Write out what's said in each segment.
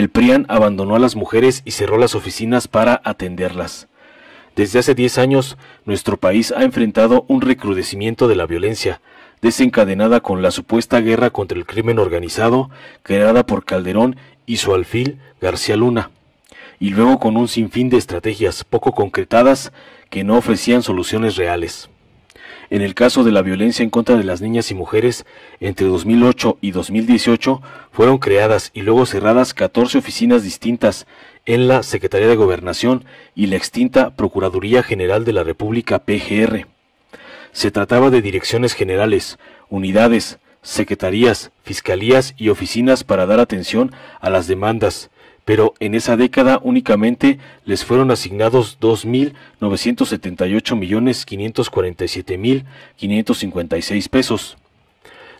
el PRIAN abandonó a las mujeres y cerró las oficinas para atenderlas. Desde hace 10 años, nuestro país ha enfrentado un recrudecimiento de la violencia, desencadenada con la supuesta guerra contra el crimen organizado creada por Calderón y su alfil García Luna, y luego con un sinfín de estrategias poco concretadas que no ofrecían soluciones reales. En el caso de la violencia en contra de las niñas y mujeres, entre 2008 y 2018 fueron creadas y luego cerradas 14 oficinas distintas en la Secretaría de Gobernación y la extinta Procuraduría General de la República PGR. Se trataba de direcciones generales, unidades, secretarías, fiscalías y oficinas para dar atención a las demandas, pero en esa década únicamente les fueron asignados 2,978,547,556 millones mil pesos.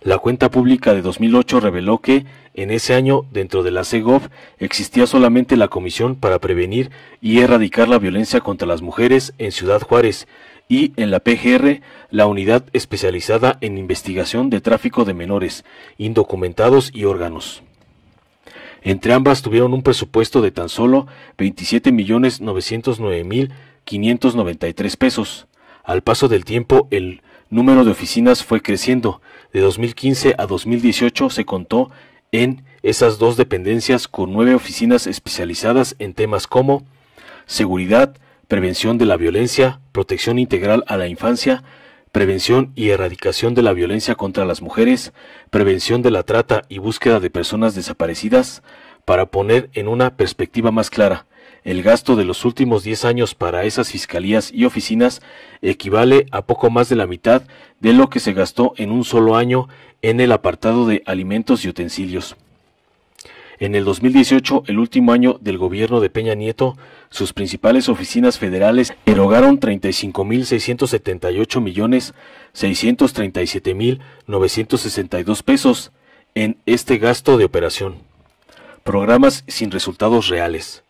La cuenta pública de 2008 reveló que, en ese año, dentro de la CEGOV existía solamente la Comisión para Prevenir y Erradicar la Violencia contra las Mujeres en Ciudad Juárez y, en la PGR, la Unidad Especializada en Investigación de Tráfico de Menores, Indocumentados y Órganos. Entre ambas tuvieron un presupuesto de tan solo 27.909.593 pesos. Al paso del tiempo, el número de oficinas fue creciendo. De 2015 a 2018 se contó en esas dos dependencias con nueve oficinas especializadas en temas como seguridad, prevención de la violencia, protección integral a la infancia, prevención y erradicación de la violencia contra las mujeres, prevención de la trata y búsqueda de personas desaparecidas, para poner en una perspectiva más clara, el gasto de los últimos diez años para esas fiscalías y oficinas equivale a poco más de la mitad de lo que se gastó en un solo año en el apartado de alimentos y utensilios. En el 2018, el último año del gobierno de Peña Nieto, sus principales oficinas federales erogaron $35,678,637,962 pesos en este gasto de operación. Programas sin resultados reales.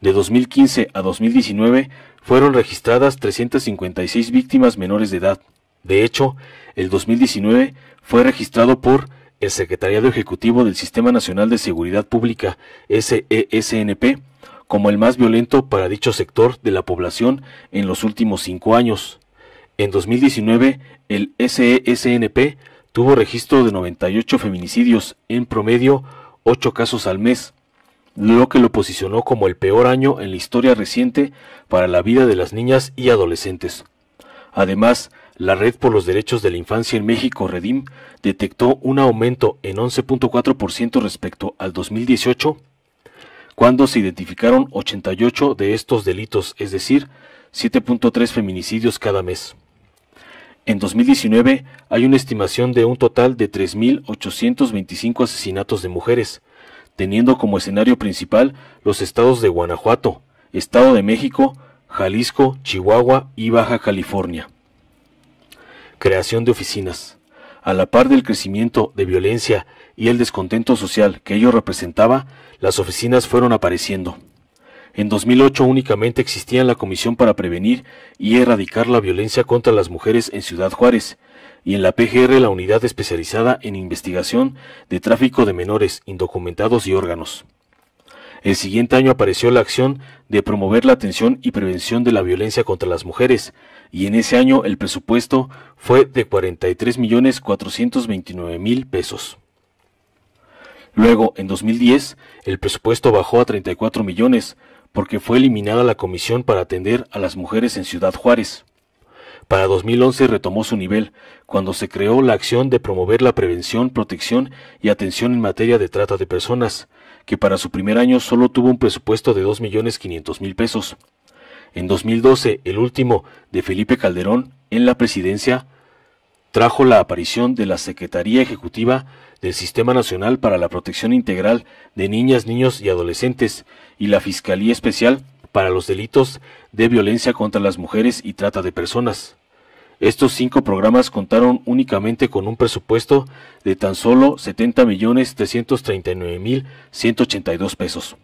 De 2015 a 2019 fueron registradas 356 víctimas menores de edad. De hecho, el 2019 fue registrado por el Secretariado Ejecutivo del Sistema Nacional de Seguridad Pública, SESNP, como el más violento para dicho sector de la población en los últimos cinco años. En 2019, el SESNP tuvo registro de 98 feminicidios, en promedio ocho casos al mes, lo que lo posicionó como el peor año en la historia reciente para la vida de las niñas y adolescentes. Además, la Red por los Derechos de la Infancia en México, Redim, detectó un aumento en 11.4% respecto al 2018, cuando se identificaron 88 de estos delitos, es decir, 7.3 feminicidios cada mes. En 2019 hay una estimación de un total de 3.825 asesinatos de mujeres, teniendo como escenario principal los estados de Guanajuato, Estado de México, Jalisco, Chihuahua y Baja California creación de oficinas. A la par del crecimiento de violencia y el descontento social que ello representaba, las oficinas fueron apareciendo. En 2008 únicamente existía la Comisión para Prevenir y Erradicar la Violencia contra las Mujeres en Ciudad Juárez, y en la PGR la Unidad Especializada en Investigación de Tráfico de Menores Indocumentados y Órganos. El siguiente año apareció la acción de promover la atención y prevención de la violencia contra las mujeres, y en ese año el presupuesto fue de 43 millones 429 mil pesos. Luego, en 2010, el presupuesto bajó a 34 millones, porque fue eliminada la comisión para atender a las mujeres en Ciudad Juárez. Para 2011 retomó su nivel, cuando se creó la acción de promover la prevención, protección y atención en materia de trata de personas, que para su primer año solo tuvo un presupuesto de 2.500.000 pesos. En 2012, el último de Felipe Calderón en la presidencia, trajo la aparición de la Secretaría Ejecutiva del Sistema Nacional para la Protección Integral de Niñas, Niños y Adolescentes y la Fiscalía Especial para los Delitos de Violencia contra las Mujeres y Trata de Personas. Estos cinco programas contaron únicamente con un presupuesto de tan solo $70,339,182. pesos.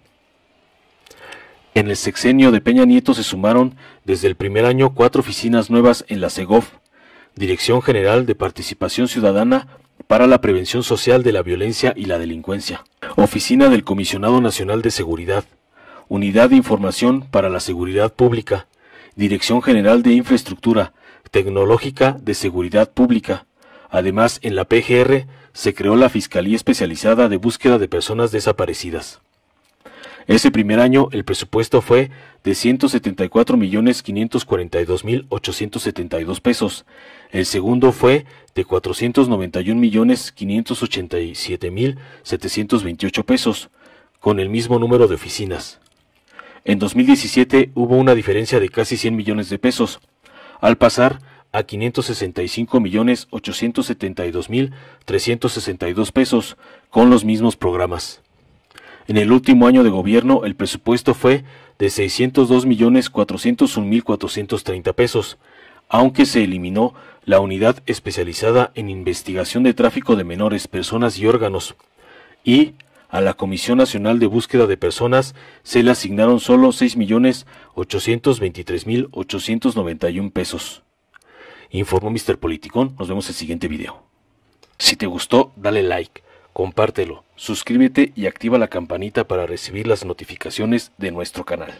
En el sexenio de Peña Nieto se sumaron desde el primer año cuatro oficinas nuevas en la CEGOF, Dirección General de Participación Ciudadana para la Prevención Social de la Violencia y la Delincuencia, Oficina del Comisionado Nacional de Seguridad, Unidad de Información para la Seguridad Pública, Dirección General de Infraestructura, tecnológica de seguridad pública. Además, en la PGR se creó la Fiscalía Especializada de Búsqueda de Personas Desaparecidas. Ese primer año el presupuesto fue de 174.542.872 pesos. El segundo fue de 491.587.728 pesos, con el mismo número de oficinas. En 2017 hubo una diferencia de casi 100 millones de pesos, al pasar a 565.872.362 pesos con los mismos programas. En el último año de gobierno el presupuesto fue de 602.401.430 pesos, aunque se eliminó la unidad especializada en investigación de tráfico de menores, personas y órganos, y a la Comisión Nacional de Búsqueda de Personas se le asignaron solo 6.823.891 pesos. Informó Mr. Politicón, nos vemos en el siguiente video. Si te gustó, dale like, compártelo, suscríbete y activa la campanita para recibir las notificaciones de nuestro canal.